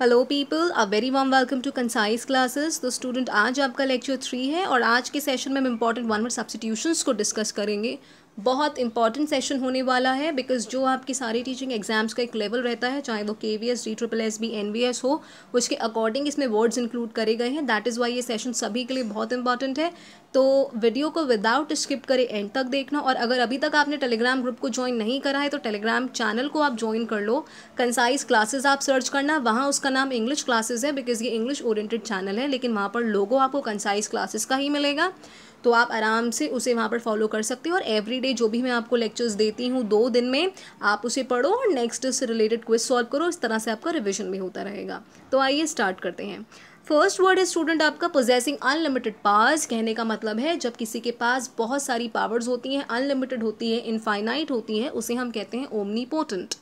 Hello people a very warm welcome to concise classes तो student आज आपका lecture three है और आज के सेशन में हम इम्पॉर्टेंट वन वर्ड सब्सटीट्यूशंस को डिस्कस करेंगे बहुत इंपॉर्टेंट सेशन होने वाला है बिकॉज जो आपकी सारी टीचिंग एग्जाम्स का एक लेवल रहता है चाहे वो K V S D triple S B N V S हो उसके अकॉर्डिंग इसमें वर्ड्स इंक्लूड करे गए हैं दैट इज़ वाई ये सेशन सभी के लिए बहुत इंपॉर्टेंट है तो वीडियो को विदाउट स्किप करें एंड तक देखना और अगर अभी तक आपने टेलीग्राम ग्रुप को ज्वाइन नहीं करा है तो टेलीग्राम चैनल को आप ज्वाइन कर लो कंसाइज क्लासेज आप सर्च करना वहाँ उसका नाम इंग्लिश क्लासेज है बिकॉज ये इंग्लिश ओरिएंटेड चैनल है लेकिन वहाँ पर लोगों आपको कंसाइज क्लासेस का ही मिलेगा तो आप आराम से उसे वहाँ पर फॉलो कर सकते हो और एवरी डे जो भी मैं आपको लेक्चर्स देती हूँ दो दिन में आप उसे पढ़ो और नेक्स्ट से रिलेटेड क्विज सॉल्व करो इस तरह से आपका रिविजन भी होता रहेगा तो आइए स्टार्ट करते हैं फर्स्ट वर्ड है स्टूडेंट आपका पोजेसिंग अनलिमिटेड पावर्स कहने का मतलब है जब किसी के पास बहुत सारी पावर्स होती हैं अनलिमिटेड होती है इनफाइनाइट होती है उसे हम कहते हैं ओमनीपोटेंट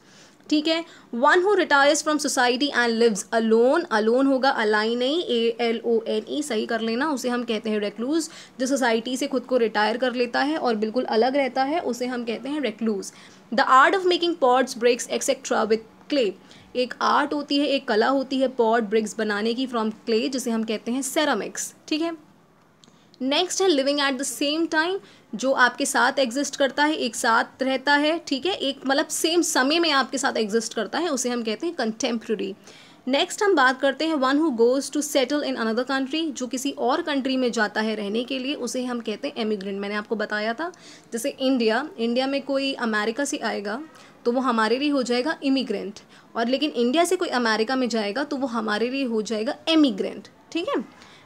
ठीक है one who retires from society and lives alone alone होगा अलाइन नहीं A L O N E सही कर लेना उसे हम कहते हैं रेक्लूज जो सोसाइटी से खुद को रिटायर कर लेता है और बिल्कुल अलग रहता है उसे हम कहते हैं recluse the art of making pots bricks etcetera with clay एक आर्ट होती है एक कला होती है पॉट ब्रिक्स बनाने की फ्रॉम क्ले जिसे हम कहते हैं सेरामिक्स ठीक है नेक्स्ट है living at the same time जो आपके साथ एग्जिस्ट करता है एक साथ रहता है ठीक है एक मतलब सेम समय में आपके साथ एग्जिस्ट करता है उसे हम कहते हैं कंटेम्प्रेरी नेक्स्ट हम बात करते हैं one who goes to settle in another country जो किसी और कंट्री में जाता है रहने के लिए उसे हम कहते हैं एमिग्रेंट मैंने आपको बताया था जैसे इंडिया इंडिया में कोई अमेरिका से आएगा तो वो हमारे लिए हो जाएगा इमिग्रेंट और लेकिन इंडिया से कोई अमेरिका में जाएगा तो वो हमारे लिए हो जाएगा एमिग्रेंट ठीक है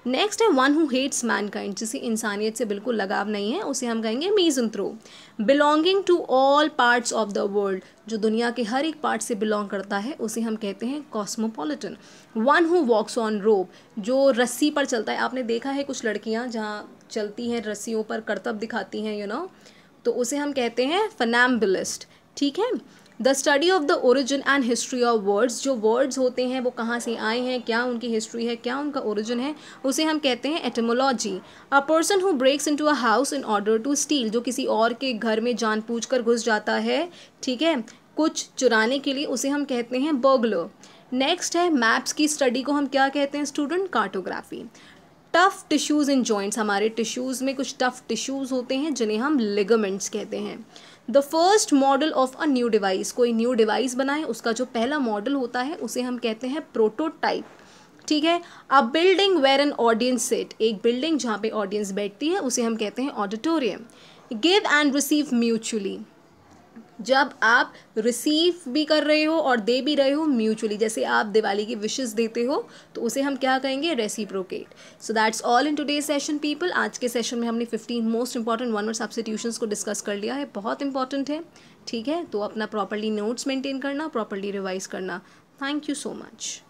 नेक्स्ट है वन हु हेट्स मैनकाइंड जिसे इंसानियत से बिल्कुल लगाव नहीं है उसे हम कहेंगे मीजन थ्रो belonging to all parts of the world जो दुनिया के हर एक पार्ट से बिलोंग करता है उसे हम कहते हैं cosmopolitan one who walks on rope जो रस्सी पर चलता है आपने देखा है कुछ लड़कियाँ जहाँ चलती हैं रस्सियों पर करतब दिखाती हैं यू you नो know? तो उसे हम कहते हैं फनाम्बलिस्ट ठीक है the study of the origin and history of words जो वर्ड्स होते हैं वो कहाँ से आए हैं क्या उनकी हिस्ट्री है क्या उनका ओरिजिन है उसे हम कहते हैं etymology a person who breaks into a house in order to steal जो किसी और के घर में पूछ कर घुस जाता है ठीक है कुछ चुराने के लिए उसे हम कहते हैं बर्गलो नेक्स्ट है मैप्स की स्टडी को हम क्या कहते हैं student cartography tough tissues in joints हमारे टिश्यूज़ में कुछ टफ़ टिश्यूज़ होते हैं जिन्हें हम लिगामेंट्स कहते हैं the first model of a new device कोई न्यू डिवाइस बनाए उसका जो पहला मॉडल होता है उसे हम कहते हैं प्रोटोटाइप ठीक है a building where an audience set एक बिल्डिंग जहाँ पे ऑडियंस बैठती है उसे हम कहते हैं auditorium give and receive mutually जब आप रिसीव भी कर रहे हो और दे भी रहे हो म्यूचुअली जैसे आप दिवाली की विशेज़ देते हो तो उसे हम क्या कहेंगे reciprocate so that's all in today session people आज के सेशन में हमने फिफ्टीन मोस्ट इंपॉर्टेंट वन और सब्सटीट्यूशन को डिस्कस कर लिया है बहुत इंपॉर्टेंट है ठीक है तो अपना प्रॉपरली नोट्स मेंटेन करना प्रॉपरली रिवाइज करना थैंक यू सो मच